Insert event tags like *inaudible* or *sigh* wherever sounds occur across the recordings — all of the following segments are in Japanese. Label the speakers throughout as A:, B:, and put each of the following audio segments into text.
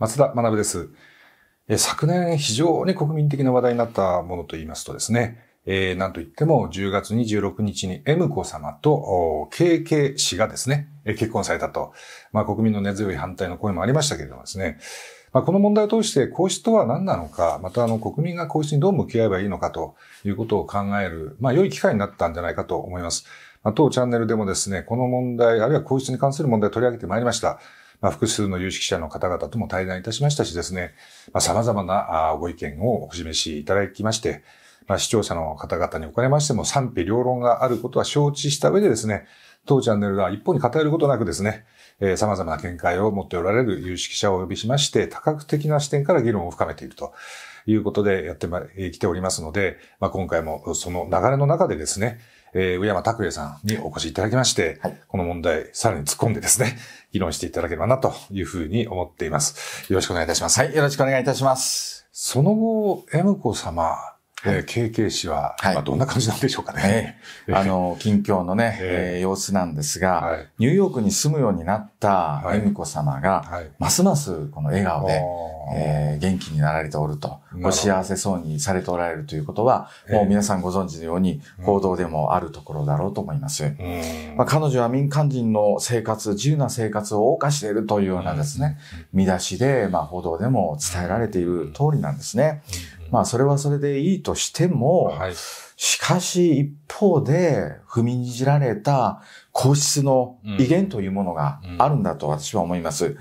A: 松田学です。昨年非常に国民的な話題になったものと言いますとですね、えー、なんといっても10月26日に M 子様と KK 氏がですね、結婚されたと、まあ、国民の根強い反対の声もありましたけれどもですね、まあ、この問題を通して皇室とは何なのか、またあの国民が皇室にどう向き合えばいいのかということを考える、まあ、良い機会になったんじゃないかと思います。まあ、当チャンネルでもですね、この問題、あるいは皇室に関する問題を取り上げてまいりました。まあ、複数の有識者の方々とも対談いたしましたしですね、まあ、様々なご意見をお示しいただきまして、まあ、視聴者の方々におかれましても賛否両論があることは承知した上でですね、当チャンネルは一方に偏ることなくですね、えー、様々な見解を持っておられる有識者をお呼びしまして、多角的な視点から議論を深めているということでやってきておりますので、まあ、今回もその流れの中でですね、えー、上山拓也さんにお越しいただきまして、はい、この問題、さらに突っ込んでですね、*laughs* 議論していただければなというふうに思っています。よろしくお願いいたします。はい、よろしくお願いいたします。その後、M 子様、はえー、
B: KK 氏は、まあ、どんな感じなんでしょうかね。はい、あの、近況のね、えー、様子なんですが、はい、ニューヨークに住むようになった恵美子様が、ますますこの笑顔で、えー、元気になられておると、お幸せそうにされておられるということは、もう皆さんご存知のように、報道でもあるところだろうと思います。まあ、彼女は民間人の生活、自由な生活を謳歌しているというようなですね、見出しで、まあ、報道でも伝えられている通りなんですね。まあ、それはそれでいいとしても、しかし一方で踏みにじられた皇室の威厳というものがあるんだと私は思います。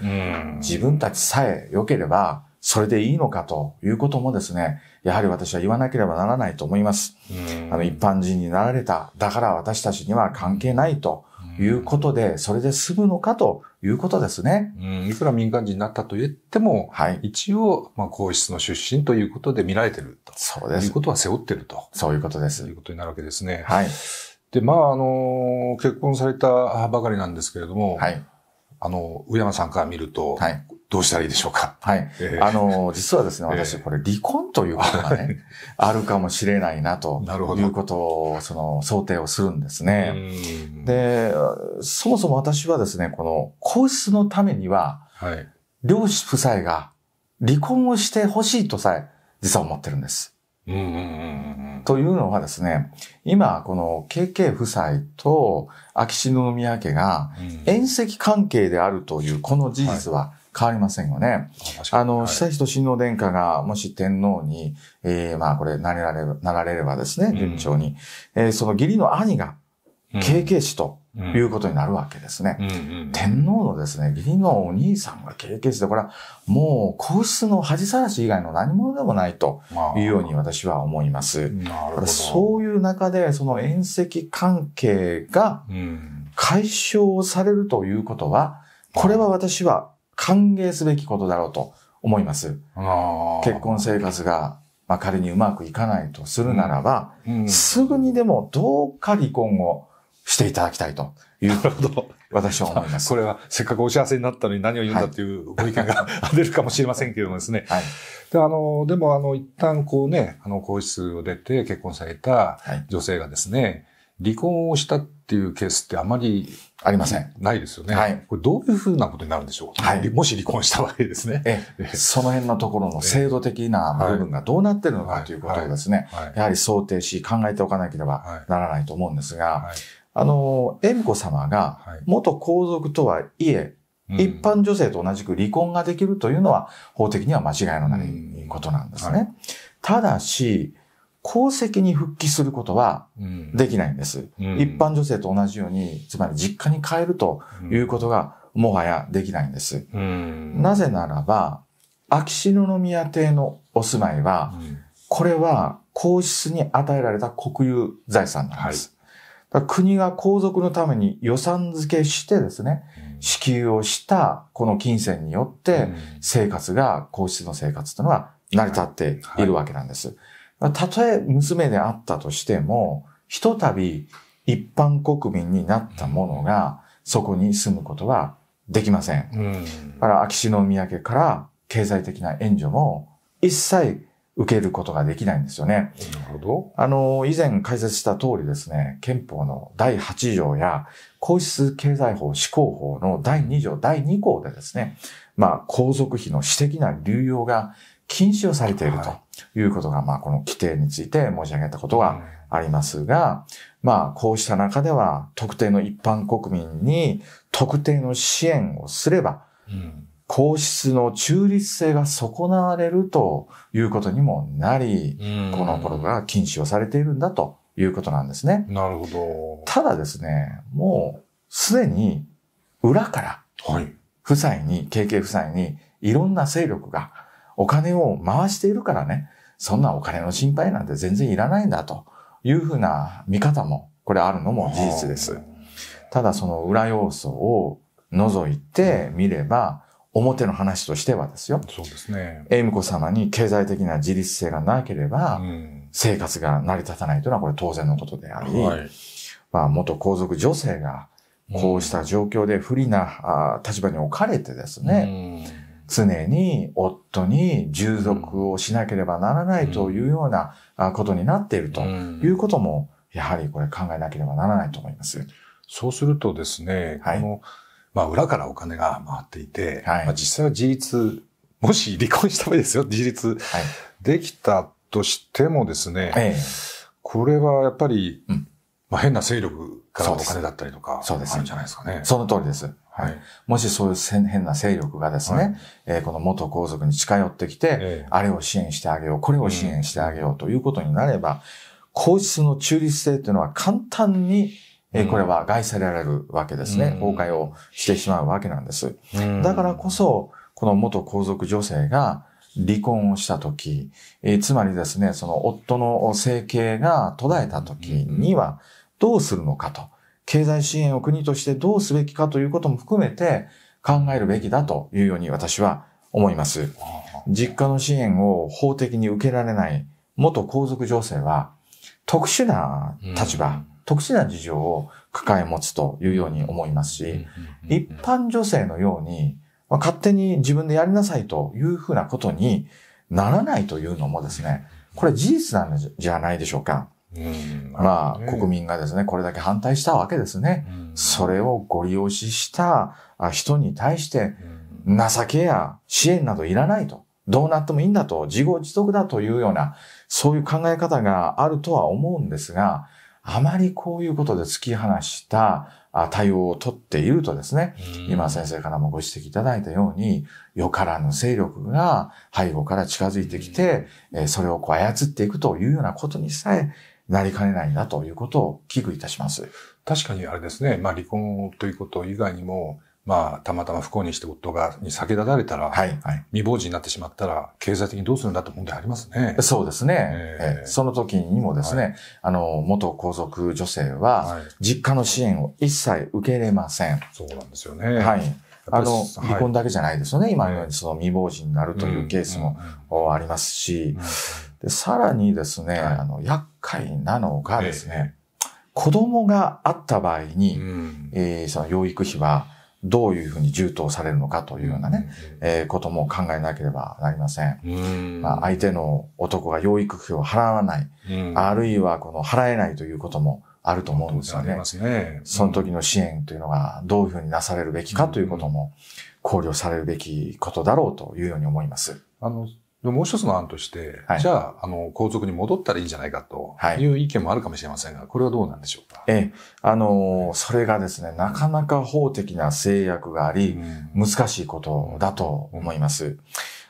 B: 自分たちさえ良ければ、それでいいのかということもですね、やはり私は言わなければならないと思います。あの、一般人になられた。だから私たちには関係ないという
A: ことで、それで済むのかということですね。いくら民間人になったと言っても、はい、一応、まあ、皇室の出身ということで見られてると。そうです。いうことは背負ってると。そういうことです。いうことになるわけですね。はい。で、まあ、あの、結婚されたばかりなんですけれども、はい。あの、上山さんから見ると、はい。どうしたらいいでしょうか。
B: はい。えー、あの、実はですね、私、これ、離婚ということがね、えー、あるかもしれないなと、なるほど。いうことを、その、想定をするんですね。で、そもそも私はですね、この、皇室のためには、はい。両夫妻が離婚をしてほしいとさえ、実は思ってるんです。というのはですね、今、この KK 夫妻と秋篠宮家が縁戚関係であるという、この事実は変わりませんよね。はい、あの、悠と親王殿下がもし天皇に、えー、まあこれなれられ、なられればですね、順調に、うん、えー、その義理の兄が、経験値ということになるわけですね。天皇のですね、義理のお兄さんが経験値で、これはもう皇室の恥さらし以外の何者でもないというように私は思います。まあ、そういう中で、その縁石関係が解消されるということは、これは私は歓迎すべきことだろうと思います。結婚生活がまあ、仮にうまくいかないとするならば、うんうん、すぐにでもどうか離婚をしていただきたいというほ
A: ど。私は思います。これはせっかくお幸せになったのに何を言うんだっていうご意見が、はい、出るかもしれませんけれどもですね。はい、であのでもあの一旦こうね、あの皇室を出て結婚された女性がですね、離婚をしたっていうケースってあまりありません。ないですよね。はい。これどういうふうなことになるんでしょうはい。もし離婚した場合ですね。え
B: え。*laughs* その辺のところの制度的な部分がどうなってるのかということをですね、やはり想定し考えておかなければならないと思うんですが、はいあの、恵美子様が元皇族とはいえ、一般女性と同じく離婚ができるというのは法的には間違いのないことなんですね。はい、ただし、皇籍に復帰することはできないんです、うん。一般女性と同じように、つまり実家に帰るということがもはやできないんです。うん、なぜならば、秋篠宮邸のお住まいは、うん、これは皇室に与えられた国有財産なんです。はい国が皇族のために予算付けしてですね、支給をしたこの金銭によって、生活が、皇室の生活というのは成り立っているわけなんです。たとえ娘であったとしても、ひとたび一般国民になったものが、そこに住むことはできません。だから、秋篠宮家から経済的な援助も一切受けることができないんですよね。なるほど。あの、以前解説した通りですね、憲法の第8条や、皇室経済法施行法の第2条、第2項でですね、まあ、皇族費の私的な流用が禁止をされているということが、まあ、この規定について申し上げたことがありますが、まあ、こうした中では、特定の一般国民に特定の支援をすれば、うん皇室の中立性が損なわれるということにもなり、この頃が禁止をされているんだということなんですね。なるほど。ただですね、もうすでに裏から、はい。夫妻に、KK 夫妻に、いろんな勢力がお金を回しているからね、そんなお金の心配なんて全然いらないんだというふうな見方も、これあるのも事実です。ただその裏要素を除いてみれば、表の話としてはですよ。そうですね。恵美子様に経済的な自立性がなければ、生活が成り立たないというのはこれ当然のことであり、はい、まあ元皇族女性がこうした状況で不利な、立場に置かれてです
A: ね、
B: 常に夫に従属をしなければならないというようなことになっていると
A: いうことも、やはりこれ考えなければならないと思います。そうするとですね、はい、このまあ、裏からお金が回っていて、はい、まあ、実際は自立、*laughs* もし離婚した場合ですよ、自立できたとしてもですね、はい、これはやっぱり、うん、まあ、変な勢力からお金だったりとか、そうです。あるんじゃないです
B: かね。その通りです。はい、もしそういう変な勢力がですね、はい、えー、この元皇族に近寄ってきて、えあれを支援してあげよう、これを支援してあげようということになれば、皇室の中立性というのは簡単にえこれは害されられるわけですね。崩壊をしてしまうわけなんです。だからこそ、この元皇族女性が離婚をしたとき、えー、つまりですね、その夫の生計が途絶えたときにはどうするのかと、経済支援を国としてどうすべきかということも含めて考えるべきだというように私は思います。実家の支援を法的に受けられない元皇族女性は特殊な立場特殊な事情を抱え持つというように思いますし、一般女性のように、まあ、勝手に自分でやりなさいというふうなことにならないというのもですね、これ事実なんじゃないでしょうか。
A: うんまあ、国
B: 民がですね、これだけ反対したわけですね。それをご利用しした人に対して、情けや支援などいらないと。どうなってもいいんだと、自業自得だというような、そういう考え方があるとは思うんですが、あまりこういうことで突き放した対応をとっているとですね、今先生からもご指摘いただいたように、よからぬ勢力が背後から近づいてきて、それをこう操っていくというようなことにさえ
A: なりかねないんだということを危惧いたします。確かにあれですね、まあ離婚ということ以外にも、まあ、たまたま不幸にして夫が、に先立たれたら、はいはい、未亡人になってしまったら、経済的にどうするんだって問題ありますね。そうですね。えー、その時にもですね、は
B: い、あの、元皇族女性は、実家の支援を一切受けれません。そうなんですよね。はい。あの、離婚だけじゃないですよね。今のようにその未亡人になるというケースもありますし、でさらにですね、あの、厄介なのがですね、えー、子供があった場合に、うん、えー、その養育費は、どういうふうに充当されるのかというようなね、えー、ことも考えなければなりませ
A: ん。
B: まあ、相手の男が養育費を払わない、あるいはこの払えないということもあると思うんですよね。ねその時の支援というのがどういうふうになされるべきかということも考慮されるべきことだろうというように思いま
A: す。あの、もう一つの案として、はい、じゃあ、あの、皇族に戻ったらいいんじゃないかという意見もあるかもしれませんが、これはどうなんでしょうか。ええ、あの、それがですね、なかなか
B: 法的な制約があり、うん、難しいことだと思います。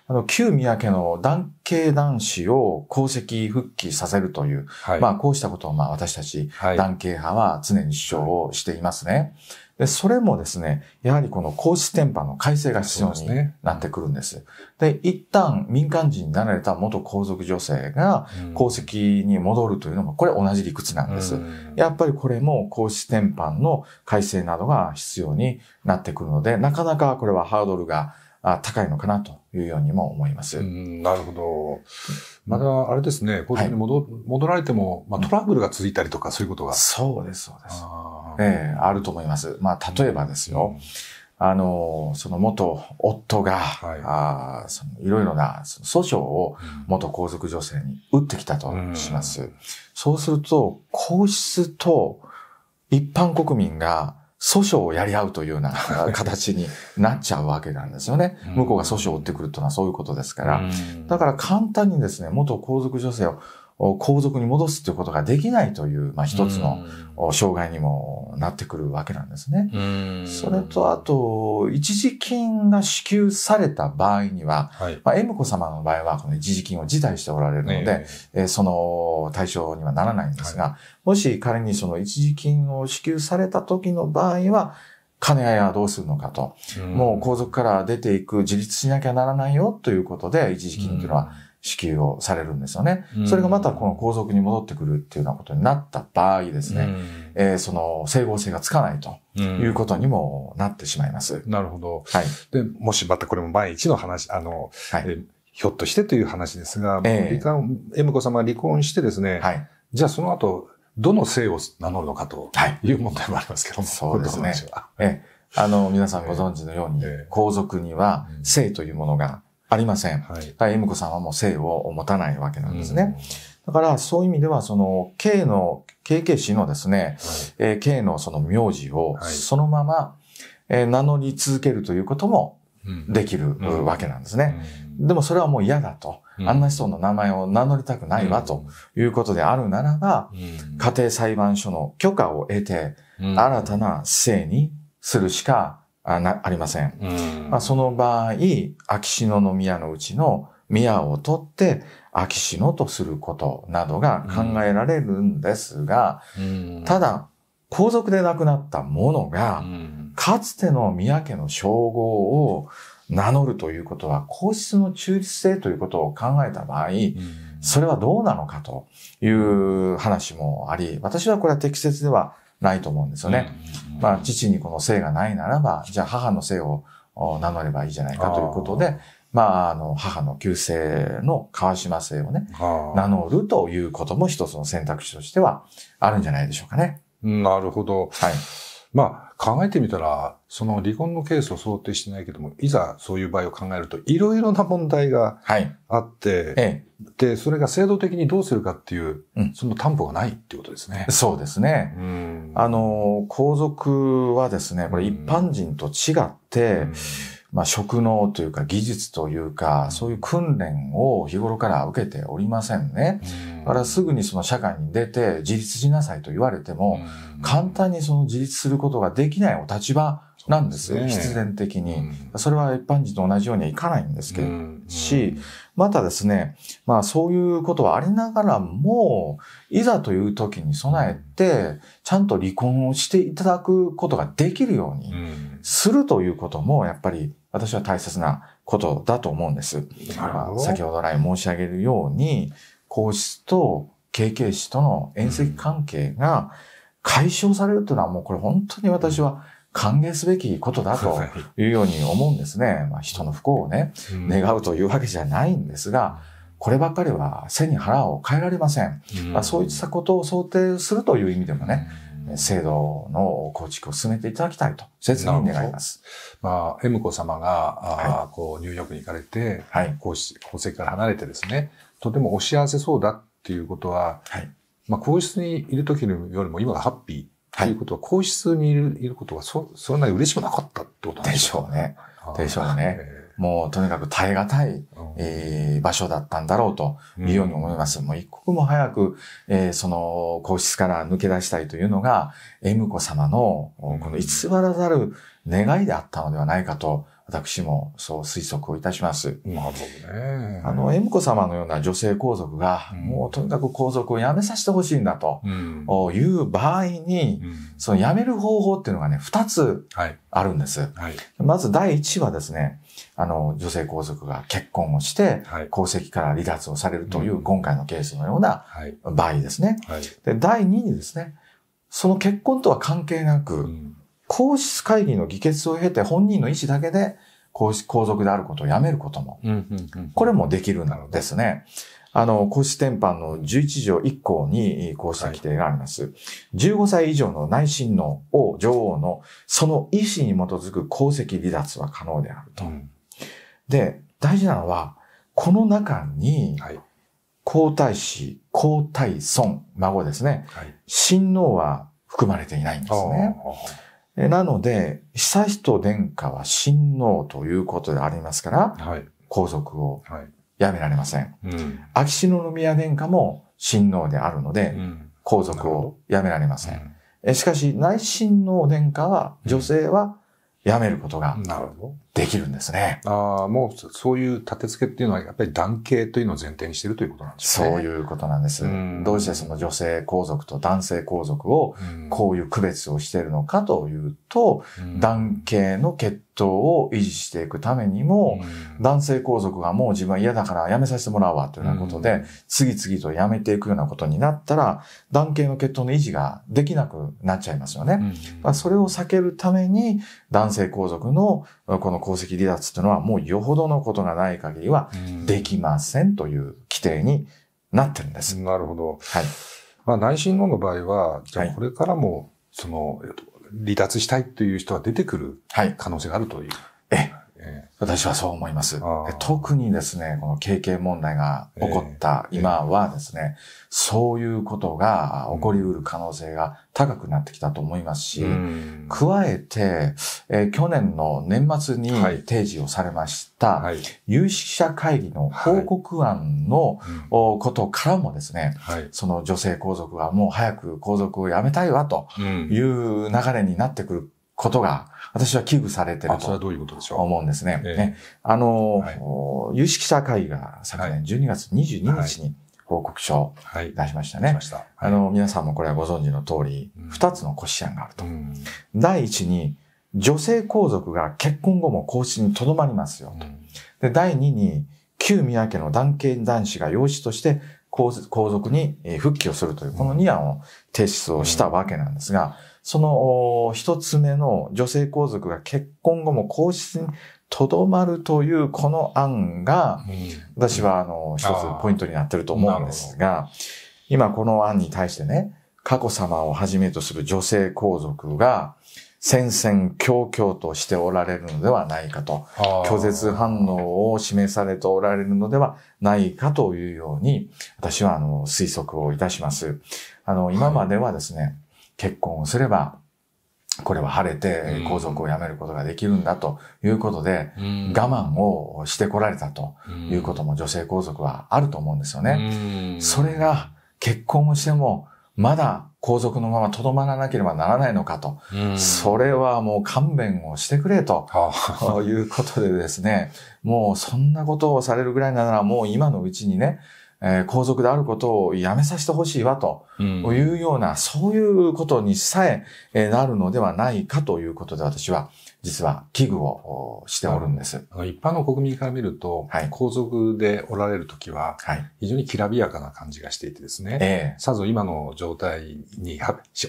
B: あの、旧宮家の男系男子を功績復帰させるという、はい、まあ、こうしたことを、まあ、私たち、男系派は常に主張をしていますね。はいで、それもですね、やはりこの公私転販の改正が必要になってくるんです。で、ね、一旦民間人になられた元皇族女性が皇籍に戻るというのも、これ同じ理屈なんです。やっぱりこれも公私転販の改正などが必要になってくるので、なかなかこれはハードルが高いのかなというようにも思いま
A: す。なるほど。まだ、あれですね、皇うに戻はい、戻られても、まあ、トラブルが続いたりとか、そういうことが。そうです、そうです。えー、あると思います。まあ、
B: 例えばですよ、あの、その元夫が、はい、あそのいろいろな訴訟を元皇族女性に打ってきたとします。うん、そうすると、皇室と一般国民が訴訟をやり合うというような *laughs* 形になっちゃうわけなんですよね。向こうが訴訟を打ってくるというのはそういうことですから。だから簡単にですね、元皇族女性を皇族に戻すということができないという、まあ、一つの障害にもなってくるわけなんですね。それと、あと、一時金が支給された場合には、はい、まあ、M 子様の場合は、この一時金を辞退しておられるので、ね、えー、その対象にはならないんですが、はい、もし仮にその一時金を支給された時の場合は、金いはどうするのかと、もう皇族から出ていく、自立しなきゃならないよということで、一時金というのは、支給をされるんですよね。それがまたこの皇族に戻ってくるっていうようなことになった場合ですね、うん、えー、その整合性がつかないということに
A: もなってしまいます。うん、なるほど。はい。で、もしまたこれも万一の話、あの、はい、ひょっとしてという話ですが、えー、離婚、恵子様離婚してですね、はい、じゃあその後、どの姓を名乗るのかという問題もありますけども、はい、そうですね。
B: えあの、皆さんご存知のように、えー、皇族には姓というものが、ありません。はい。はい、M 子さんはもう性を持たないわけなんですね。だから、そういう意味では、その、K の、KK 氏のですね、はいえー、K のその名字を、そのまま、えー、名乗り続けるということもできるわけなんですね。でもそれはもう嫌だと。あんな人の名前を名乗りたくないわ、ということであるならば、家庭裁判所の許可を得て、新たな性にするしかあなありません。んまあ、その場合、秋篠宮のうちの宮を取って、秋篠とすることなどが考えられるんですが、ただ、皇族で亡くなった者が、かつての宮家の称号を名乗るということは、皇室の中立性ということを考えた場合、それはどうなのかと
A: いう
B: 話もあり、私はこれは適切ではないと思うんですよね。まあ、父にこの性がないならば、じゃあ母の性を名乗ればいいじゃないかということで、まあ、あの、母の旧姓の川島姓をね、名乗るということも一つの選択肢
A: としてはあるんじゃないでしょうかね。なるほど。はい。まあ考えてみたら、その離婚のケースを想定してないけども、いざそういう場合を考えると、いろいろな問題があって、はいええ、で、それが制度的にどうするかっていう、その担保がないっていうことですね。そうですね。あの、皇族はですね、これ
B: 一般人と違って、まあ、職能というか技術というか、そういう訓練を日頃から受けておりませんね。だからすぐにその社会に出て自立しなさいと言われても、簡単にその自立することができないお立場なんですよ、必然的に、それは一般人と同じようにはいかないんですけど、し、またですね、まあそういうことはありながらも、いざという時に備えて、ちゃんと離婚をしていただくことができるようにするということも、やっぱり私は大切なことだと思うんです。まあ、先ほど来申し上げるように、皇室と経験士との縁石関係が解消されるというのはもうこれ本当に私は歓迎すべきことだというように思うんですね。まあ、人の不幸をね、願うというわけじゃないんですが、こればっかりは背に腹を変えられません。まあ、そういったことを想定するという意味でもね、制度の構築を進めていただきたいと、切に願い
A: ます。まあ、ム子様が、あはい、こう、ニューヨークに行かれて、はい、皇籍から離れてですね、とてもお幸せそうだっていうことは、はい、まあ、皇室にいる時よりも今がハッピーっていうことは、皇室にいるいることはそ、そんなに嬉しくなかったってことなんでしょうね。でしょうね。もうとにかく耐え難い、
B: えー、場所だったんだろうというように思います。うん、もう一刻も早く、えー、その皇室から抜け出したいというのが、エム子様のこの偽らざる願いであったのではないかと私もそう推測をいたします。ね。あの、ム子様のような女性皇族が、うん、もうとにかく皇族を辞めさせてほしいんだという場合に、うん、その辞める方法っていうのがね、二つあるんです、はいはい、まず第一はですね、あの、女性皇族が結婚をして、皇籍から離脱をされるという、今回のケースのような場合ですね。で第二にですね、その結婚とは関係なく、皇室会議の議決を経て本人の意思だけで皇皇族であることをやめることも、うんうんうん、これもできるなんですね。あの、皇室典範の11条1項にこうした規定があります。はい、15歳以上の内親王、王、女王のその意思に基づく皇籍離脱は可能であると。うん、で、大事なのは、この中に、皇太子、皇太孫、孫ですね、はい、親王は含まれていないんですね。なので、悠仁殿下は親王ということでありますから、はい、皇族を辞められません。はいうん、秋篠宮殿下も親王であるので、うん、皇族を辞められません。ん、しかし、内親王殿下は、女性は
A: 辞めることができるんですね。ああ、もうそういう立て付けっていうのはやっぱり男系というのを前提にしているということなんですね。そういうことなんです。うどうしてその女性
B: 皇族と男性皇族をこういう区別をしているのかというと、う男系の血統を維持していくためにも、男性皇族がもう自分は嫌だから辞めさせてもらうわというようなことで、次々と辞めていくようなことになったら、男系の血統の維持ができなくなっちゃいますよね。それを避けるために、男性皇族のこの功績離脱というのはもうよほどのことがない限りは
A: できませんという規定になってるんです。なるほど。はい。まあ、内親王の場合は、じゃあこれからも、その、離脱したいという人は出てくる可能性があるという。はい私はそう思います。特にです
B: ね、この経験問題が起こった今はですね、そういうことが起こりうる可能性が高くなってきたと思いますし、加えて、え去年の年末に提示をされました、有識者会議の報告案のことからもですね、その女性皇族はもう早く皇族を辞めたいわという流れになってくることが、私は危惧されてると。それはどういうことでしょう思うんですね。えー、ねあの、はい、有識者会議が昨年12月22日に報告書を出しましたね。出しました。あの、皆さんもこれはご存知の通り、二、つの骨子案があると。第一に、女性皇族が結婚後も皇室に留まりますよと。で、第二に、旧宮家の男系男子が養子として皇族に復帰をするという、この二案を提出をしたわけなんですが、その一つ目の女性皇族が結婚後も皇室にとどまるというこの案が、私はあの一つポイントになってると思うんですが、今この案に対してね、佳子様をはじめとする女性皇族が、戦々恐々としておられるのではないかと、拒絶反応を示されておられるのではないかというように、私はあの推測をいたします。あの、今まではですね、結婚をすれば、これは晴れて皇族を辞めることができるんだということで、我慢をしてこられたということも女性皇族はあると思うんですよね。それが結婚をしても、まだ皇族のままとどまらなければならないのかと、それはもう勘弁をしてくれと、*laughs* いうことでですね、もうそんなことをされるぐらいならもう今のうちにね、えー、皇族であることをやめさせてほしいわというような、そういうことにさえなるのではないかということで私は
A: 実は危惧をしておるんです。一般の国民から見ると、はい、皇族でおられるときは、非常にきらびやかな感じがしていてですね、えー、さぞ今の状態に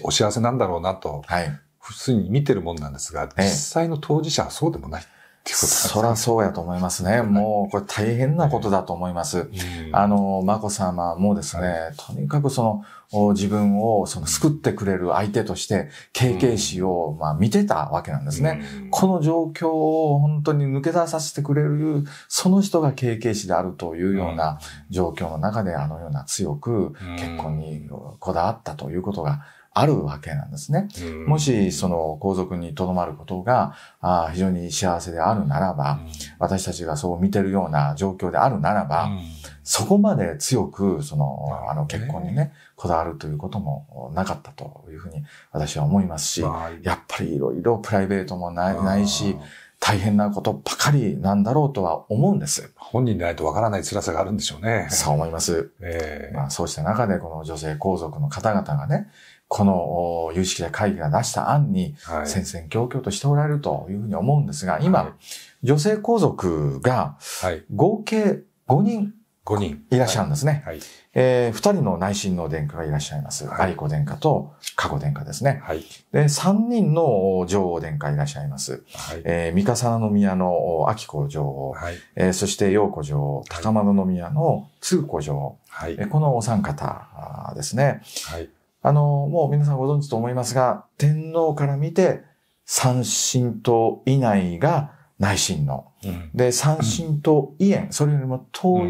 A: お幸せなんだろうなと、はい、普通に見てるもんなんですが、実際の当事者はそうでもない。えーっていね、そらそうやと思いますね。もう、これ大変なこ
B: とだと思います。あの、まこさまもですね、はい、とにかくその、自分をその救ってくれる相手として、経験史をまあ見てたわけなんですね。この状況を本当に抜け出させてくれる、その人が経験史であるというような状況の中で、あのような強く結婚にこだわったということが、あるわけなんですね。もし、その皇族にとどまることがあ非常に幸せであるならば、私たちがそう見てるような状況であるならば、そこまで強く、その、あの、結婚にね、こだわるということもなかったというふうに私は思いますし、やっぱりいろいろプライベートもないし、大変なことばかりなんだろうとは思うんです。本人でないとわからない辛さがあるんでしょうね。そう思います。えー、まあ、そうした中で、この女性皇族の方々がね、この有識者会議が出した案に戦々恐々としておられるというふうに思うんですが、今、はい、女性皇族が合計5人5人いらっしゃるんですね。はいはい、えー、2人の内親王殿下がいらっしゃいます。はい、愛子殿下と加護殿下ですね。はい、で3人の女王殿下いらっしゃいます。はいえー、三笠宮の秋子女王、はいえー、そして陽子女王、高円宮の通子女王、はいえー、このお三方ですね。はいあの、もう皆さんご存知と思いますが、天皇から見て、三神党以内が内親王。うん、で、三神党以縁、それよりも遠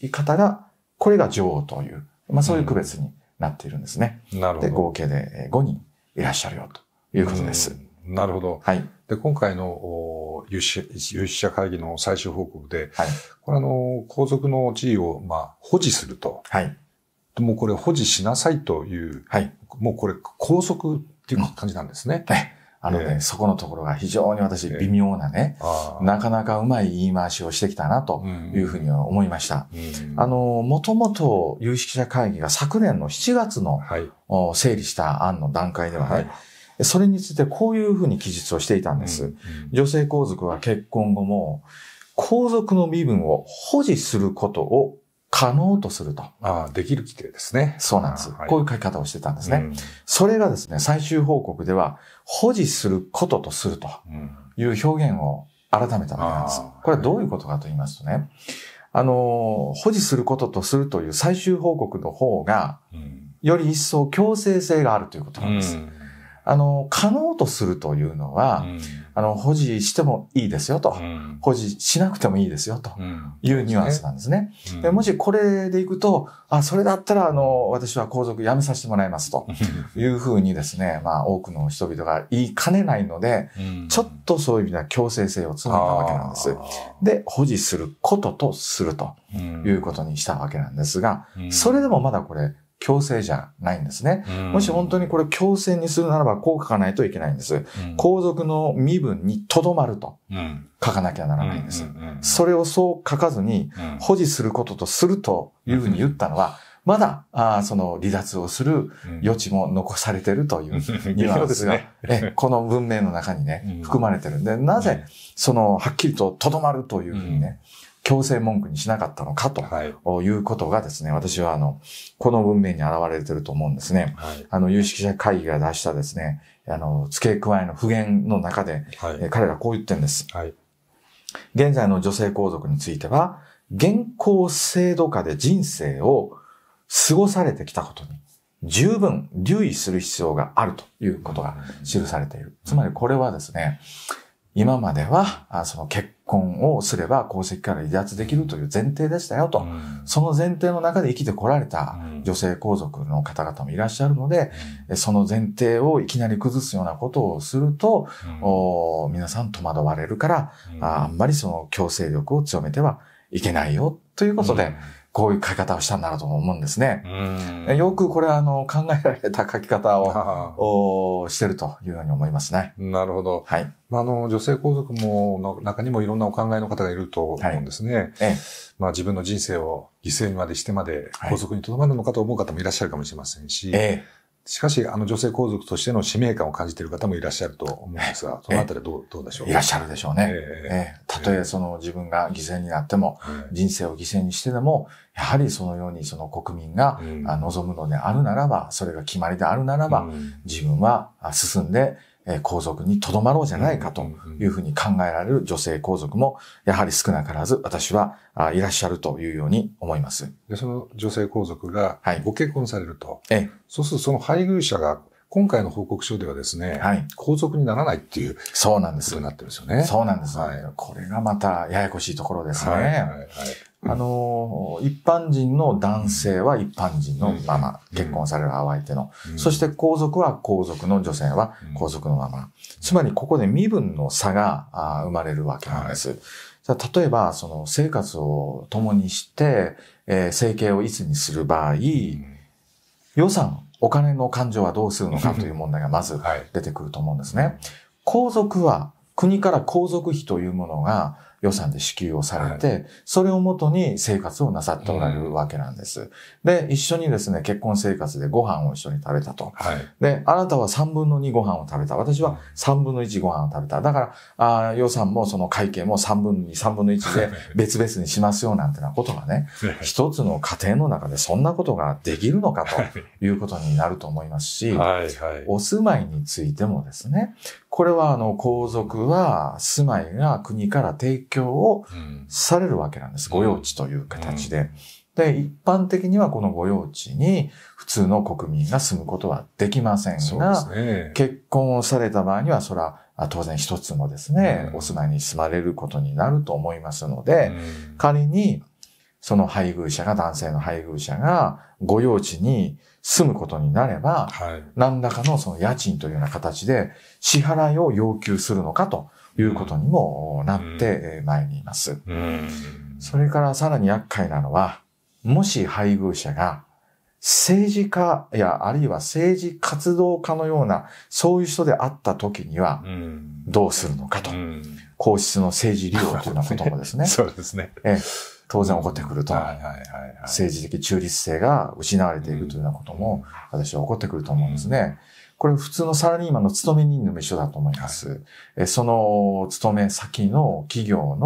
B: い方が、これが女王という、まあそういう区別になっているんですね。
A: うん、なるほど。で、合計で5人いらっしゃるよということです。うん、なるほど。はい。で、今回のお有識者会議の最終報告で、はい、これあの、皇族の地位を、まあ、保持すると。はい。もうこれ保持しなさいという、はい、もうこれ拘束っていう感じなんですね。はい。あのね、えー、そこのところが非
B: 常に私微妙なね、えー、なかなかうまい言い回しをしてきたなというふうには思いました。うんうん、あの、もともと有識者会議が昨年の7月の、はい、整理した案の段階ではね、はいそれについてこういうふうに記述をしていたんです。うんうん、女性皇族は結婚後も、皇族の身分を保持することを可能とすると。ああ、できる規定ですね。そうなんです。こういう書き方をしてたんですね、それがですね、最終報告では、保持することとするという表現を改めたわけなんです。これはどういうことかと言いますとね、あの、保持することとするという最終報告の方が、より一層強制性があるということなんです。あの、可能とするというのは、うん、あの、保持してもいいですよと、うん、保持しなくてもいいですよというニュアンスなんですね。うん、もしこれでいくと、あ、それだったら、あの、私は皇族辞めさせてもらいますというふうにですね、まあ、多くの人々が言いかねないので、ちょっとそういう意味では強制性を詰めたわけなんです。で、保持することとするということにしたわけなんですが、それでもまだこれ、強制じゃないんですね。もし本当にこれ強制にするならばこう書かないといけないんです。皇族の身分にとどまると書かなきゃならないんです。それをそう書かずに保持することとするというふうに言ったのは、まだ、あその離脱をする余地も残されてるというニュアンスが、この文明の中にね、含まれてるんで、なぜ、その、はっきりととどまるというふうにね、強制文句にしなかったのかということがですね、はい、私はあの、この文面に現れてると思うんですね。はい、あの、有識者会議が出したですね、あの、付け加えの不言の中で、はい、彼らこう言ってるんです。はい、現在の女性皇族については、現行制度下で人生を過ごされてきたことに十分留意する必要があるということが記されている。つまりこれはですね、今までは、その結婚をすれば皇籍から離脱できるという前提でしたよと、うん、その前提の中で生きてこられた女性皇族の方々もいらっしゃるので、うん、その前提をいきなり崩すようなことをすると、うん、皆さん戸惑われるから、あんまりその強制力を強めてはいけないよということで、こういう書き方をしたんだろうと思うんですね。よくこれあの考えられた書き方をし
A: てるというように思います
B: ね。なるほど。はい。
A: まあ、あの女性皇族もの中にもいろんなお考えの方がいると思うんですね。はい、ええ、まあ自分の人生を犠牲にまでしてまで皇族にとどまるのかと思う方もいらっしゃるかもしれませんし、はい、ええ、しかし、あの女性皇族としての使命感を感じている方もいらっしゃると思うんですが、そのあたりはどうどうでしょういらっしゃるでしょうね。えー、たとえその自分が犠牲になっても、人生を犠牲
B: にしてでも、やはりそのようにその国民が望むのであるならば、それが決まりであるならば、自分は進んで、皇族にとどまろうじゃないかというふうに考えられる女性皇族も、やはり少なからず私はいらっしゃるとい
A: うように思います。でその女性皇族がご結婚されると、はい、そうするとその配偶者が今回の報告書ではですね、はい、皇族にならないっていうそうなんです。こうになってるんですよね。そうなんです。はい、これがまたややこしいところですね。はいはいはいあ
B: の、一般人の男性は一般人のまま、結婚されるお相手の。そして皇族は皇族の女性は皇族のまま。つまりここで身分の差が生まれるわけなんです。はい、例えば、その生活を共にして、えー、生計をいつにする場合、予算、お金の感情はどうするのか *laughs* という問題がまず出てくると思うんですね。はい、皇族は国から皇族費というものが予算で支給をされて、それをもとに生活をなさっておられるわけなんです。で、一緒にですね、結婚生活でご飯を一緒に食べたと。で、あなたは3分の2ご飯を食べた。私は3分の1ご飯を食べた。だから、あ予算もその会計も3分の2、3分の1で *laughs* 別々にしますよなんてなことがね、一つの家庭の中でそんなことができるのかということになると思いますし、お住まいについてもですね、これはあの皇族は住まいが国から提供をされるわけなんです。御用地という形で。で、一般的にはこの御用地に普通の国民が住むことはできませんが、結婚をされた場合には、そら、当然一つもですね、お住まいに住まれることになると思いますので、仮に、その配偶者が、男性の配偶者が、御用地に住むことになれば、何らかのその家賃というような形で支払いを要求するのかということにもなってまいります。それからさらに厄介なのは、もし配偶者が政治家やあるいは政治活動家のようなそういう人であった時にはどうするのかと。皇室の政治利用というようなこともですね。*laughs* そうですね。え当然起こってくると。政治的中立性が失われていくというようなことも、私は起こってくると思うんですね。これ普通のサラリーマンの勤め人でも一緒だと思います。はい、その勤め先の企業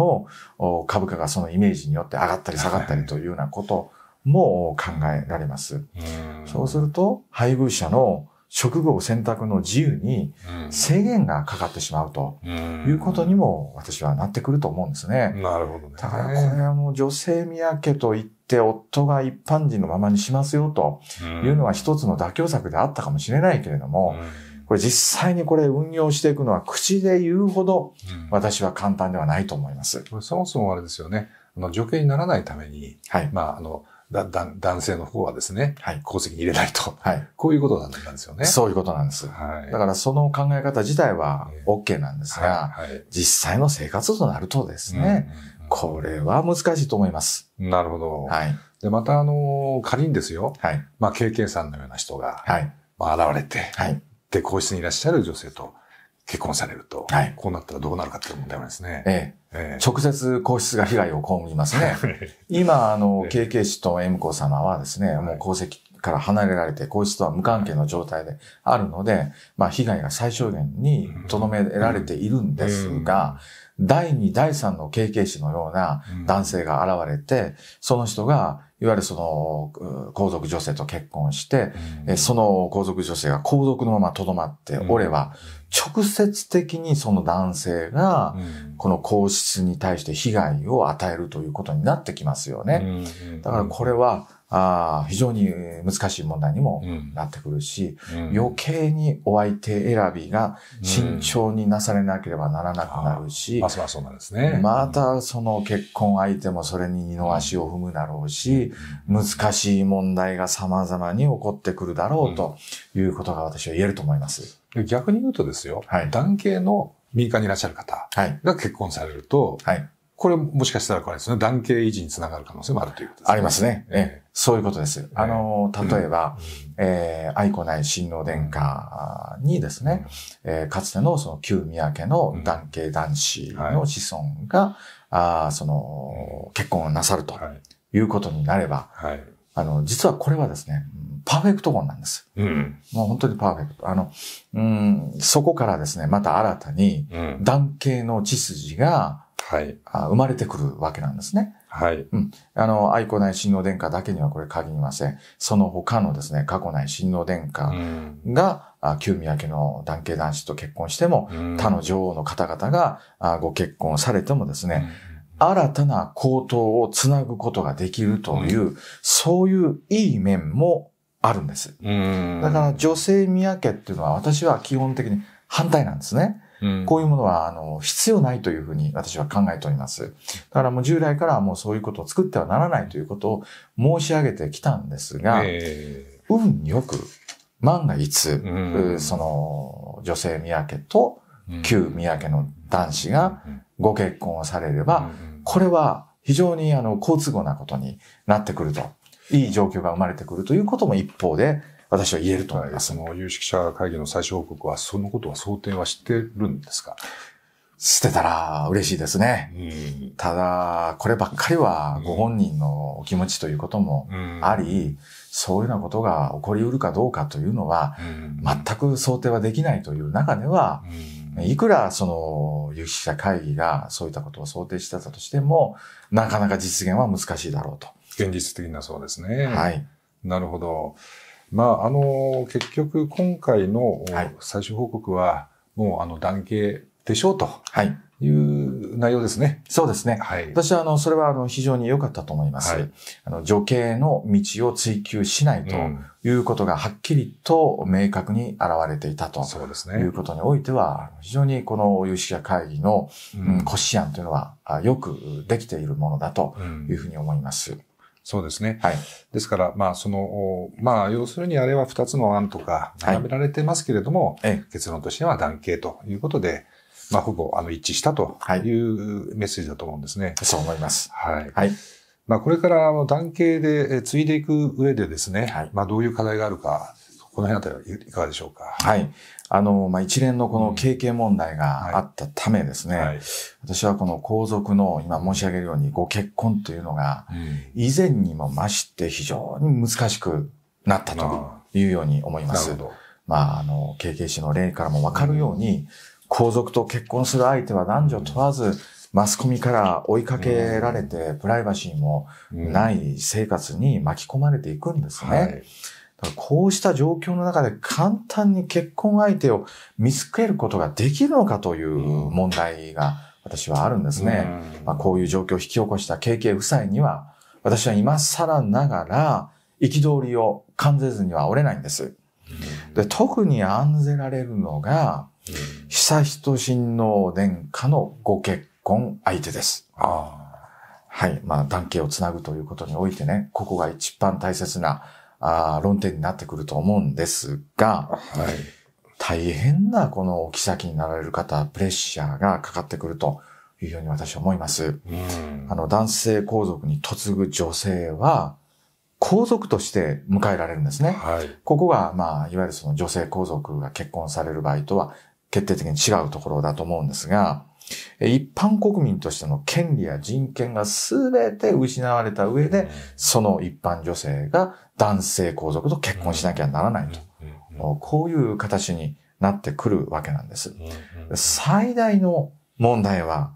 B: の株価がそのイメージによって上がったり下がったりというようなことも考えられます。そうすると、配偶者の食後選択の自由に制限がかかってしまうということにも私はなってくると思うんですね。なるほどね。だからこれあの女性三宅といって夫が一般人のままにしますよというのは一つの妥協策であったかもしれないけれども、これ実際にこれ運用していくのは口で言うほど
A: 私は簡単ではないと思います。そもそもあれですよね。あの、女系にならないために、はい、まあ、あの、だだ男性の方はですね、はい、功績に入れないと、はい、こういうことなんですよね。そ
B: ういうことなんです。はい、だからその考え方自体は OK なんですが、はい、
A: 実際の生活となるとですね、これは難しいと思います。なるほど。はい、でまた、あの仮にですよ、はいまあ、KK さんのような人が、はいまあ、現れて、はい、で、皇室にいらっしゃる女性と結婚されると、はい、こうなったらどうなるかという問題はですね。ええええ、直接皇室が被害を被りますね。*laughs* 今、あ
B: の、経慶氏とム子様はですね、もう皇籍から離れられて、皇室とは無関係の状態であるので、まあ、被害が最小限にとどめられているんですが、うんうん第2、第3の経験者のような男性が現れて、その人が、いわゆるその、皇族女性と結婚して、うん、その皇族女性が皇族のまま留まっておれば、直接的にその男性が、この皇室に対して被害を与えるということになってきますよね。だからこれは、あ非常に難しい問題にもなってくるし、うん、余計にお相手選びが慎重になされなければならなく
A: なるし、うん、まそうなんで
B: すね、またその結婚相手もそれに二の足を踏むだろうし、うん、難しい問題が様々に起こってくるだろうとい
A: うことが私は言えると思います。逆に言うとですよ、はい、男系の民間にいらっしゃる方が結婚されると、はい、これもしかしたらこれですね、男系維持につながる可能性もあるということですね。ありますね。ええそういうことです。あの、例えば、うん、えー、愛子ない
B: 親王殿下にですね、うん、えー、かつてのその旧宮家の男系男子の子孫が、うんはい、あその、結婚をなさるということになれば、はい、あの、実はこれはですね、パーフェクト婚なんです。うん、もう本当にパーフェクト。あの、うん、そこからですね、また新たに、男系の血筋が、はい、生まれてくるわけなんですね。はい。うん。あの、愛子内親王殿下だけにはこれ限りません。その他のですね、過去内親王殿下が、うん、旧宮家の男系男子と結婚しても、うん、他の女王の方々がご結婚されてもですね、うん、新たな高等をつなぐことができるという、そういういい面もあるんです。だから女性宮家っていうのは私は基本的に反対なんですね。こういうものはあの必要ないというふうに私は考えております。だからもう従来からはもうそういうことを作ってはならないということを申し上げてきたんですが、えー、運よく万が一、うん、その女性宮家と旧宮家の男子がご結婚をされれば、これは非常にあの好都合なことに
A: なってくると、いい状況が生まれてくるということも一方で私は言えると思います。はい、その有識者会議の最終報告は、そのことは想定はしてるんですか捨てたら嬉しいですね。うん、ただ、こればっかりはご本人の
B: お気持ちということもあり、うん、そういうようなことが起こりうるかどうかというのは、全く想定はできないという中では、うん、いくらその有識者会議がそういったことを想定してたとしても、なかなか実現は難しいだろうと。
A: 現実的なそうですね。はい。なるほど。まあ、あの、結局、今回の最終報告は、もう、あの、断刑でしょうと。はい。いう内容ですね。そうですね。はい。私は、あの、それは、あの、非常に良かったと思います。はい、
B: あの、女系の道を追求しないということが、はっきりと明確に現れていたと。そうですね。いうことにおいては、非常にこの有識者会議の、
A: うん、骨子案というのは、よくできているものだというふうに思います。うんそうですね。はい。ですから、まあ、その、まあ、要するにあれは二つの案とか、並べられてますけれども、はい、結論としては断刑ということで、まあ、ほぼ、あの、一致したというメッセージだと思うんですね。はい、そう思います。はい。はい。まあ、これから、あの、断刑で継いでいく上でですね、はい、まあ、どういう課題があるかこの辺あたりはいかがでしょうか。はい。あの、まあ、一連のこの経験問題があったためですね、
B: うんはい、私はこの皇族の、今申し上げるように、ご結婚というのが、以前にも増して非常に難しくなったというように思います。うん、まあ、あの、経験史の例からもわかるように、うん、皇族と結婚する相手は男女問わず、マスコミから追いかけられて、プライバシーもない生活に巻き込まれていくんですね。はいこうした状況の中で簡単に結婚相手を見つけることができるのかという問題が私はあるんですね。うん、まあ、こういう状況を引き起こした KK 夫妻には、私は今更ながら憤りを感じずには折れないんです。で特に案
A: ぜられるの
B: が、久人親王殿下のご結婚相手です。はい。まあ、男系をつなぐということにおいてね、ここが一番大切なあ論点になってくると思うんですが、はい、大変なこの置き先になられる方、プレッシャーがかかってくるというように私は思います。あの男性皇族に嫁ぐ女性は、皇族として迎えられるんですね。はい、ここが、まあ、いわゆるその女性皇族が結婚される場合とは決定的に違うところだと思うんですが、一般国民としての権利や人権が全て失われた上で、その一般女性が男性皇族と結婚しなきゃならないと。こういう形になってくるわけなんです。最大の問題は、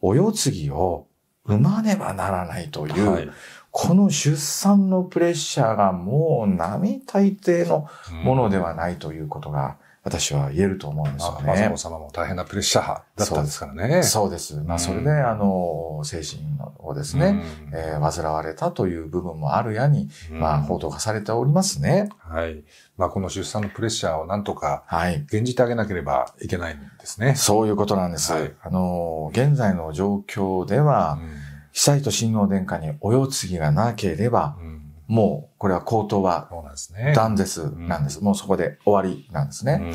B: お世継ぎを生まねばならないという、この出産のプレッシャーがもう並大抵のものではないということが、私は言えると思うんですよね。雅子様も大変
A: なプレッシャーだったんですからね。そうです。まあ、それで、
B: あの、精神をですね、うん、えー、煩われたとい
A: う部分もあるやに、まあ、報道化されておりますね。はい。まあ、この出産のプレッシャーをなんとか、はい。現じてあげなければいけないんですね。はい、そういうことなんです。はい、あ
B: の、現在の状況では、うん、被災と親王殿下にお世継ぎがなければ、うんもうこれは口頭は断絶なんです。もうそこで終わりなんですね。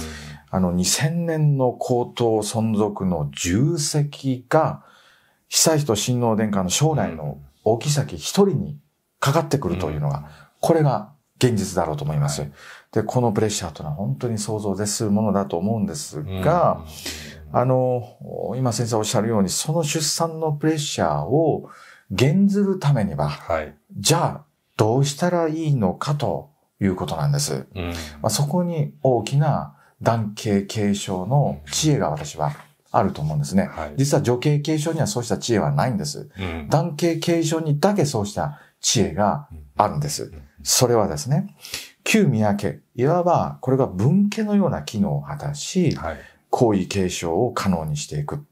B: あの2000年の口頭存続の重責が、被災地と親王殿下の将来の大きさき一人にかかってくるというのが、これが現実だろうと思います。で、このプレッシャーというのは本当に想像でするものだと思うんですが、あの、今先生おっしゃるように、その出産のプレッシャーを減ずるためには、はい、じゃあどうしたらいいのかということなんです。うん、まあ、そこに大きな男系継承の知恵が私はあると思うんですね。はい、実は女系継承にはそうした知恵はないんです。うん、男系継承にだけそうした知恵があるんです。それはですね、旧宮家、いわばこれが文家のような機能を果たし、はい、皇位継承を可能にしていく。うん、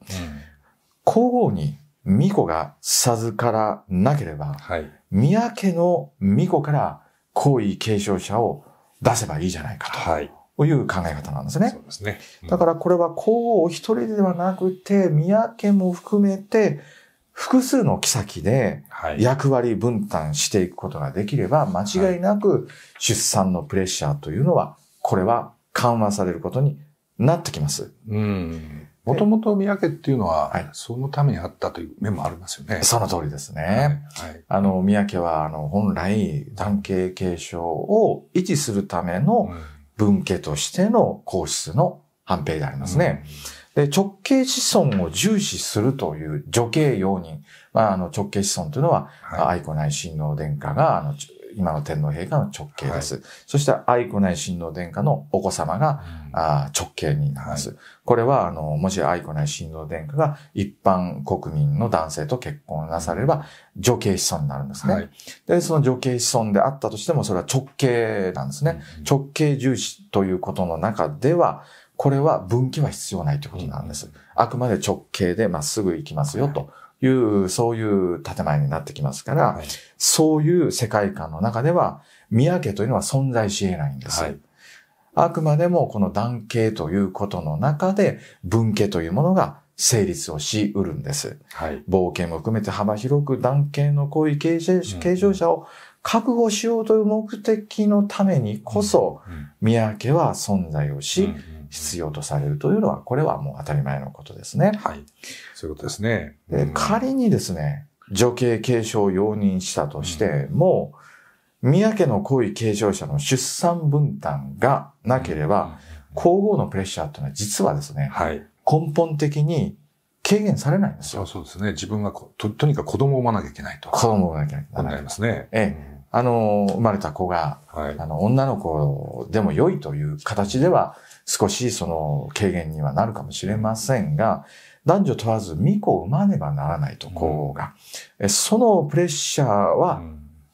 B: 皇后に巫女が授からなければ、はい、宮家の巫女から皇位継承者を出せばいいじゃないかという考え方なんですね。そうですね、うん、だからこれは皇后お一人ではなくて、宮家も含めて、複数の妃で役割分担していくことができれば、間違いなく出産のプレッシャーというのは、これは緩和されることになってきます。うんもともと三宅っていうのは、はい、そのためにあったという面もありますよね。その通りですね。はい、はい、あの、三宅は、あの、本来、男系継承を維持するための文家としての皇室の判定でありますね。うん、で直系子孫を重視するという女系容認。まあ、あの直系子孫というのは、はい、愛子内親王殿下があの今の天皇陛下の直系です。はい、そして愛子内親王殿下のお子様が、うん、あ直系になります。はい、これは、あの、もし愛子内親王殿下が一般国民の男性と結婚なされれば、女系子孫になるんですね。はい、で、その女系子孫であったとしても、それは直系なんですね。うん、直系重視ということの中では、これは分岐は必要ないということなんです。うん、あくまで直系でまっすぐ行きますよという、そういう建前になってきますから、はい、そういう世界観の中では、宮家というのは存在し得ないんです。はい、あくまでもこの男系ということの中で、文家というものが成立をし得るんです。はい、冒険も含めて幅広く男系の行為継承者を確保しようという目的のためにこそ、宮家は存在をし、うんうん必要とされるというのは、これはもう当たり前のことですね。はい。そういうことですね。うん、仮にですね、女系継承を容認したとして、うん、もう、宮家の皇位継承者の出産分担がなければ、皇后のプレッシャーというのは実はですね、はい、根本的に軽減されないんですよ。そうですね。自分がと、とにかく子供を産まなきゃいけないと。子供を産まなきゃいけない。なりますね。ええ。あの、生まれた子が、はい、あの、女の子でも良いという形では、少しその軽減にはなるかもしれませんが、男女問わず巫女を産まねばならないと、こうが、うん、そのプレッシャーは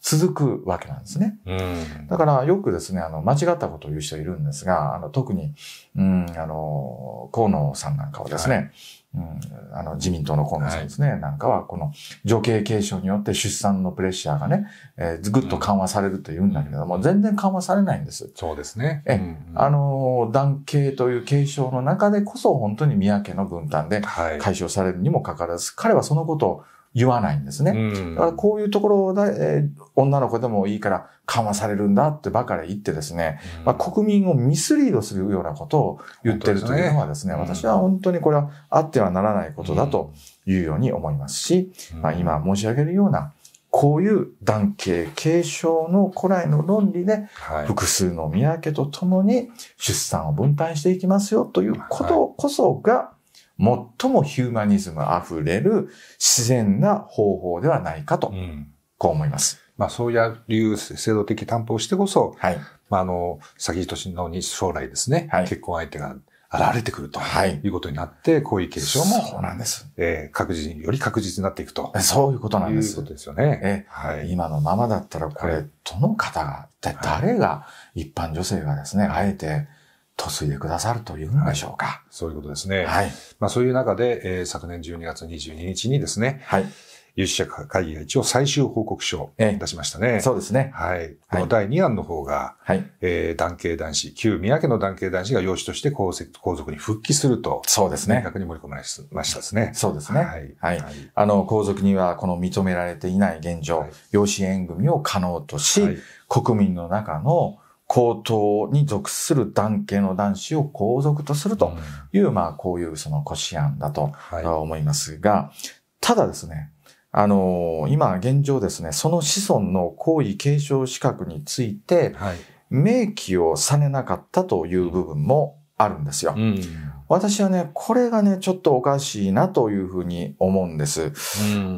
B: 続くわけなんですね。
A: うん、
B: だからよくですね、あの、間違ったことを言う人いるんですが、あの、特に、うん、あの、河野さんなんかはですね、はいうん、あの自民党の河野さんですね、はい、なんかは、この女系継承によって出産のプレッシャーがね、えー、ぐっと緩和されると言うんだけれども、うん、全然緩和されないんです。そうですね。え、うんうん、あの、男系という継承の中でこそ、本当に宮家の分担で解消されるにもかかわらず、はい、彼はそのことを、言わないんですね。だからこういうところで、えー、女の子でもいいから緩和されるんだってばかり言ってですね、まあ、国民をミスリードするようなことを言ってるというのはですね、すね私は本当にこれはあってはならないことだというように思いますし、まあ、今申し上げるようなこういう男系継承の古来の論理で、複数の三宅と共に出産を分担していきますよということこそが、最もヒューマニズム
A: 溢れる自然な方法ではないかと、こう思います。まあ、そういう制度的担保をしてこそ、はい、まあ、あの、先年のに将来ですね、はい、結婚相手が現れてくると、はい、いうことになって、こういう継承も、そうなんです。えー、確実に、より確実になっていくと。そういうことなんです。ということですよね。えー、はい、今のまま
B: だったら、これ、どの方が、一体誰が、一般女性がですね、あえて、
A: とついでくださるというのでしょうか。はい、そういうことですね。はい。まあそういう中で、えー、昨年12月22日にですね、はい。有識者会議が一応最終報告書を出しましたね。えそうですね。はい。この第2案の方が、はい、えー、男系男子、旧宮家の男系男子が養子として皇族に復帰すると。そうですね。明確に盛り込まれましたですね。そうですね。はい。はい。あの、皇族にはこの認められていない現状、はい、養子縁組
B: を可能とし、はい、国民の中の皇統に属する男系の男子を皇族とするという、うん、まあ、こういうその古案だと思いますが、はい、ただですね、あのー、今現状ですね、その子孫の皇位継承資格について、はい、明記をされなかったという部分もあるんですよ。うん私はね、これがね、ちょっとおかしいなというふうに思うんです。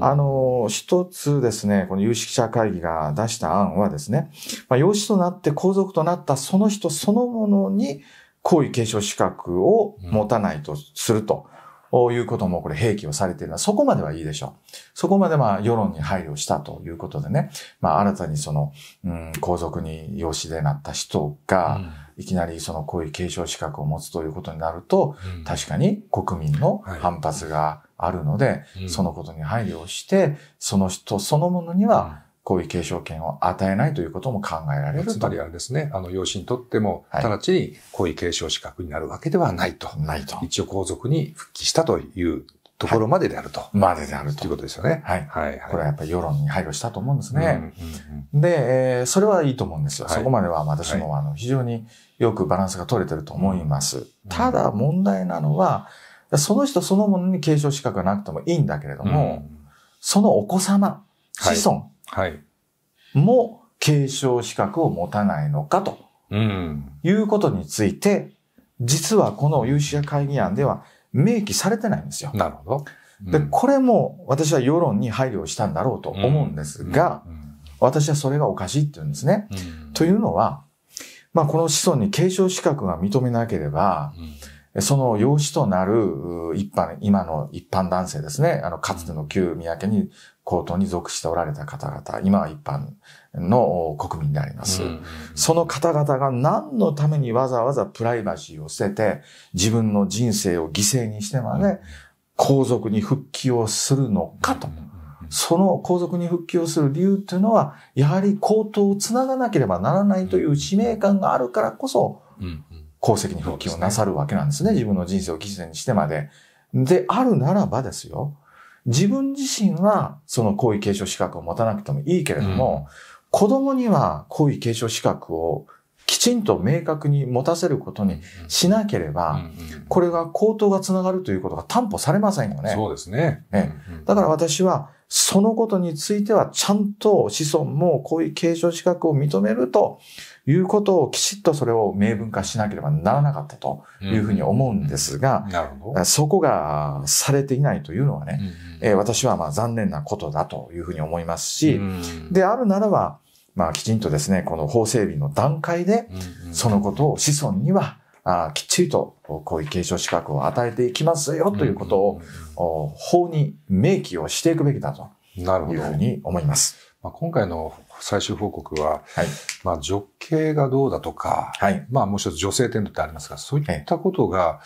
B: あの、一つですね、この有識者会議が出した案はですね、まあ、養子となって皇族となったその人そのものに、皇位継承資格を持たないとすると。いうこともこれ併記をされているのは、そこまではいいでしょう。そこまでまあ世論に配慮したということでね、まあ新たにその、うん、皇族に養子でなった人が、うんいきなりその皇位継承資格を持つということになると、うん、確かに国民の反発があるので、はいそのことに配慮をして、その人そのものには、皇位継承権
A: を与えないということも考えられるつまりあれですね、あの、養子にとっても、直ちに皇位継承資格になるわけではないと。ないと。一応皇族に復帰したというところまでであると。はい、までであると。いうことですよね。はい。はい。これはやっぱり世論に配慮したと思うんですね。うんうん
B: うん、で、えー、それはいいと思うんですよ。はい、そこまでは私も、あの、非常に、よくバランスが取れてると思います。ただ問題なのは、その人そのものに継承資格がなくてもいいんだけれども、うん、そのお子様、子孫も継承資格を持たないのかと、いうことについて、実はこの有識者会議案では明記されてないんですよ。なるほど。うん、で、これも私は世論に配慮したんだろうと思うんですが、私はそれがおかしいって言うんですね。というのは、まあ、この子孫に継承資格が認めなければ、うん、その養子となる一般、今の一般男性ですね、あの、かつての旧宮家に、高等に属しておられた方々、今は一般の国民であります、その方々が何のためにわざわざプライバシーを捨てて、自分の人生を犠牲にしてまで、ね、皇族に復帰をするのかと。その皇族に復帰をする理由っていうのは、やはり皇統をつながなければならないという使命感があるからこそ、功績に復帰をなさるわけなんですね。自分の人生を犠牲にしてまで。で、あるならばですよ。自分自身は、その皇位継承資格を持たなくてもいいけれども、子供には皇位継承資格をきちんと明確に持たせることにしなければ、これが高騰がつながるということが担保されませんよね。そうですね。ねだから私は、そのことについてはちゃんと子孫もこういう継承資格を認めるということをきちっとそれを明文化しなければならなかったというふうに思うんですが、そこがされていないというのはね、え私はまあ残念なことだというふうに思いますし、で、あるならば、まあ、きちんとですね、この法整備の段階で、そのことを子孫には、あきっちりとこういう継承資格を与えていきますよということを、法
A: に明記をしていくべきだというふうに思います。まあ、今回の最終報告は、はい、まあ、女系がどうだとか、はい、まあ、もちろん女性天皇ってありますが、そういったことが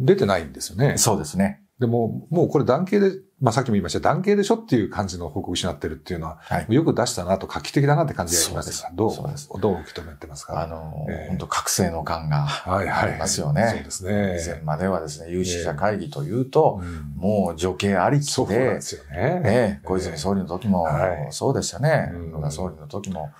A: 出てないんですよね。はい、そうですね。でも、もうこれ男系でまあさっきも言いました、男系でしょっていう感じの報告書になってるっていうのは、はい、よく出したなと画期的だなって感じがしますが、どうどう受け止めてますかあの、えー、本当覚醒の感が
B: ありますよね。はいはい、そうですね。以前まではですね、有識者会議というと、えー、もう女系ありきで、そうですよね。小泉総理の時も、そうでしたね。野、え、田、総理の時も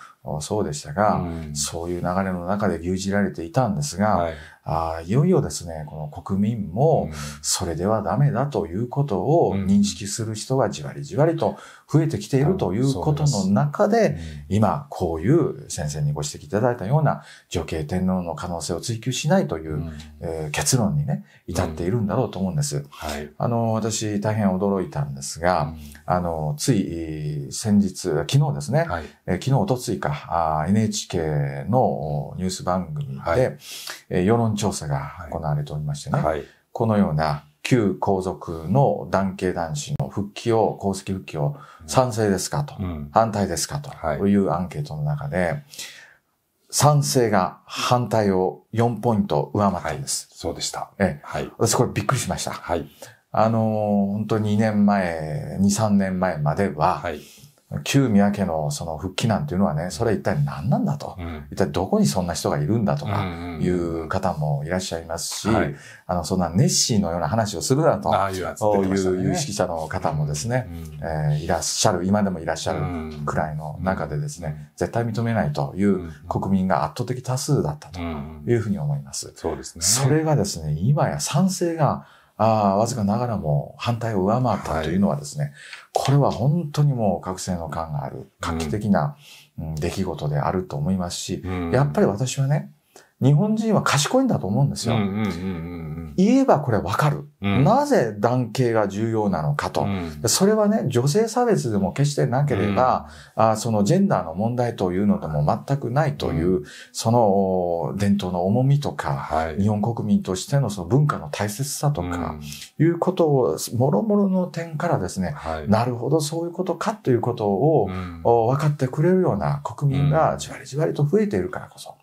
B: そうでしたが、うそういう流れの中で牛耳られていたんですが、はい、あいよいよですね、この国民も、それではダメだということを認識する人がじわりじわりと増えてきているということの中で、今、こういう先生にご指摘いただいたような、女系天皇の可能性を追求しないという、え結論にね、至っているんだろうと思うんです。あの、私、大変驚いたんですが、あの、つい、先日、昨日ですね、え昨日、おとついか、NHK のニュース番組で、世論調査が行われておりましてね、はい、このような旧皇族の男系男子の復帰を、皇籍復帰を賛成ですかと、うん、反対ですかというアンケートの中で、はい、賛成が反対を4ポイント上回ったんです。はい、そうでした。ええ、はい。私これびっくりしました。はい。あのー、本当2年前、2、3年前までは、はい、旧宮家のその復帰なんていうのはね、それ一体何なんだと、うん、一体どこにそんな人がいるんだとかいう方もいらっしゃいますし、あの、そんなネッシーのような話をするだと、あい、そういう有識者の方もですね、うんえー、いらっしゃる、今でもいらっしゃるくらいの中でですね、絶対認めないという国民が圧倒的多数だったというふうに思います。うんうん、そうですね。それがですね、今や賛成が、ああ、わずかながらも反対を上回ったというのはですね、はい、これは本当にもう覚醒の感がある、画期的な、うん、出来事であると思いますし、うん、やっぱり私はね、日本人は賢いんだと思うんですよ。言えばこれわかる。うん、なぜ男系が重要なのかと、うん、それはね、女性差別でも決してなければ、うん、あそのジェンダーの問題というのでも全くないという、その伝統の重みとか、はい、日本国民としてのその文化の大切さとか、いうことを、もろもろの点からですね、はい、なるほどそういうことかということを、分かってくれるような国民がじわりじわりと増えているからこそ、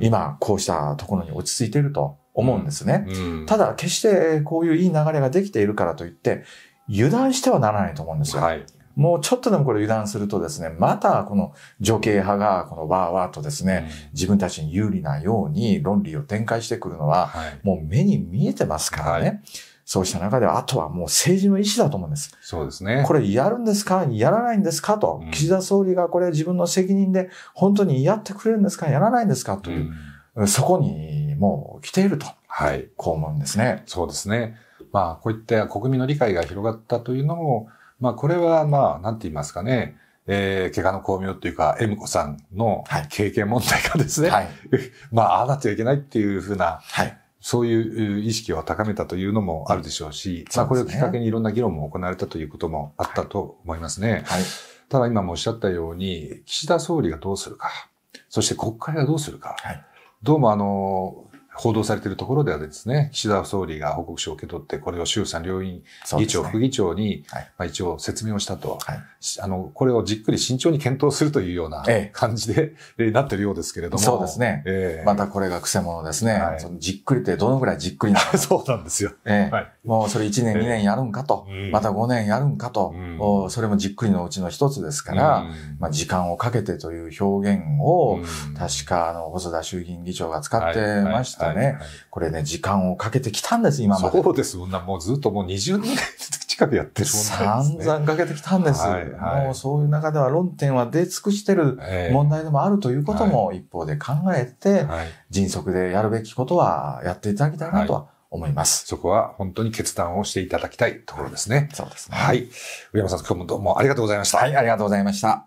B: 今こうしたところに落ち着いていると思うんですね。ただ、決してこういういい流れができているからといって、油断してはならないと思うんですよ。はい、もうちょっとでもこれ油断するとですね、またこの女系派がこのわーわーとですね、うん、自分たちに有利なように論理を展開してくるのは、もう目に見えてますからね。はいそうした中で、あとはもう政治の意思だと思うんです。そうですね。これやるんですかやらないんですかと、岸田総理がこれ自分の責任で本当にやってくれるんですかやらないんですかという、うん、そこにもう
A: 来ていると。はい。こう思うんですね。そうですね。まあ、こういった国民の理解が広がったというのも、まあ、これは、まあ、なんて言いますかね。えー、怪我の巧妙というか、エム子さんの経験問題がですね、はい、*laughs* まあ、ああなっちゃいけないっていうふうな、はい、そういう意識を高めたというのもあるでしょうし、まあ、これをきっかけにいろんな議論も行われたということもあったと思いますね。はい、ただ、今もおっしゃったように、岸田総理がどうするか、そして国会がどうするか、はい、どうもあの、報道されているところではですね、岸田総理が報告書を受け取って、これを衆参両院議長、ね、副議長に、はい、まあ、一応説明をしたと、はい、あの、これをじっくり慎重に検討するというような感じで、ええなってるようですけれども。そうですね。ええ、またこれが癖者ですね、はい、その
B: じっくりってどのぐらいじっくりなのそうなんですよ。えはい、もうそれ1年、2年やるんかと、えまた5年やるんかと、うん、それもじっくりのうちの一つですから、うん、まあ、時間をかけてという表現を、うん、確かあの細田衆議院議長が使ってました、たね、はいはい。これね、時間をかけてきたんです、今まで。そうです、そんな、もうずっともう20年近くや
A: ってるね。散々
B: かけてきたんです、はいはい。もうそういう中では論点は出尽くしてる問題でもあるということも一方で考えて、迅速でやるべきことは
A: やっていただきたいなとは思います。そこは本当に決断をしていただきたいところですね。そうですね。はい。上山さん、今日もどうもありがとうございました。はい、ありがとうございました。